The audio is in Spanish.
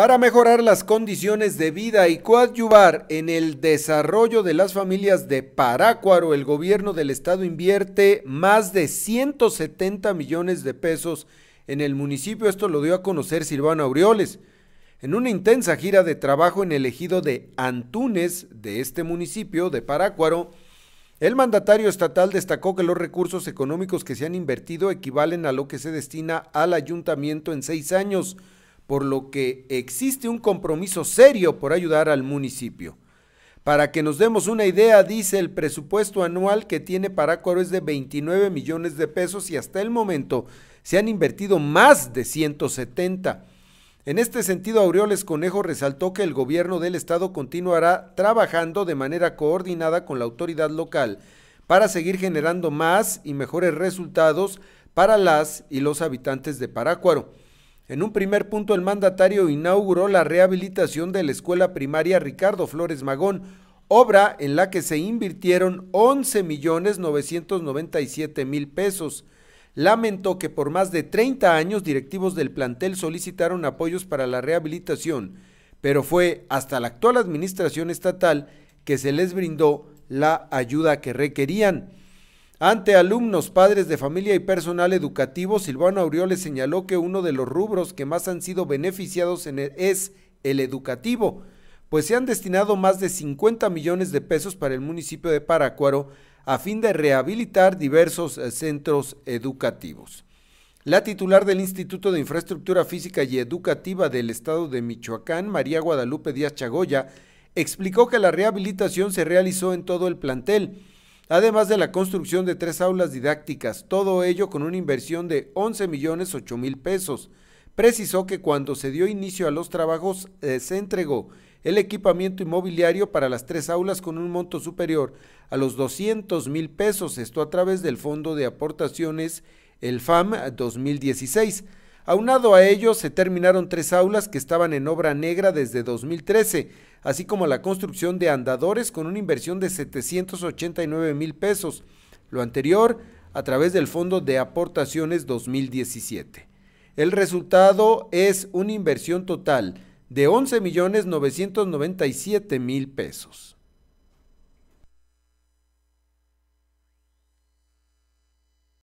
para mejorar las condiciones de vida y coadyuvar en el desarrollo de las familias de Parácuaro, el gobierno del estado invierte más de 170 millones de pesos en el municipio. Esto lo dio a conocer Silvano Aureoles en una intensa gira de trabajo en el ejido de Antunes de este municipio de Parácuaro. El mandatario estatal destacó que los recursos económicos que se han invertido equivalen a lo que se destina al ayuntamiento en seis años por lo que existe un compromiso serio por ayudar al municipio. Para que nos demos una idea, dice el presupuesto anual que tiene Parácuaro es de 29 millones de pesos y hasta el momento se han invertido más de 170. En este sentido, Aureoles Conejo resaltó que el gobierno del estado continuará trabajando de manera coordinada con la autoridad local para seguir generando más y mejores resultados para las y los habitantes de Parácuaro. En un primer punto, el mandatario inauguró la rehabilitación de la escuela primaria Ricardo Flores Magón, obra en la que se invirtieron 11 millones 997 mil pesos. Lamentó que por más de 30 años directivos del plantel solicitaron apoyos para la rehabilitación, pero fue hasta la actual administración estatal que se les brindó la ayuda que requerían. Ante alumnos, padres de familia y personal educativo, Silvano Aureoles señaló que uno de los rubros que más han sido beneficiados e-, es el educativo, pues se han destinado más de 50 millones de pesos para el municipio de Paracuaro a fin de rehabilitar diversos eh, centros educativos. La titular del Instituto de Infraestructura Física y Educativa del Estado de Michoacán, María Guadalupe Díaz Chagoya, explicó que la rehabilitación se realizó en todo el plantel, además de la construcción de tres aulas didácticas, todo ello con una inversión de 11 millones 8 mil pesos. Precisó que cuando se dio inicio a los trabajos eh, se entregó el equipamiento inmobiliario para las tres aulas con un monto superior a los 200 mil pesos, esto a través del Fondo de Aportaciones, el FAM 2016. Aunado a ello, se terminaron tres aulas que estaban en obra negra desde 2013, así como la construcción de andadores con una inversión de 789 mil pesos, lo anterior a través del Fondo de Aportaciones 2017. El resultado es una inversión total de 11 millones 997 mil pesos.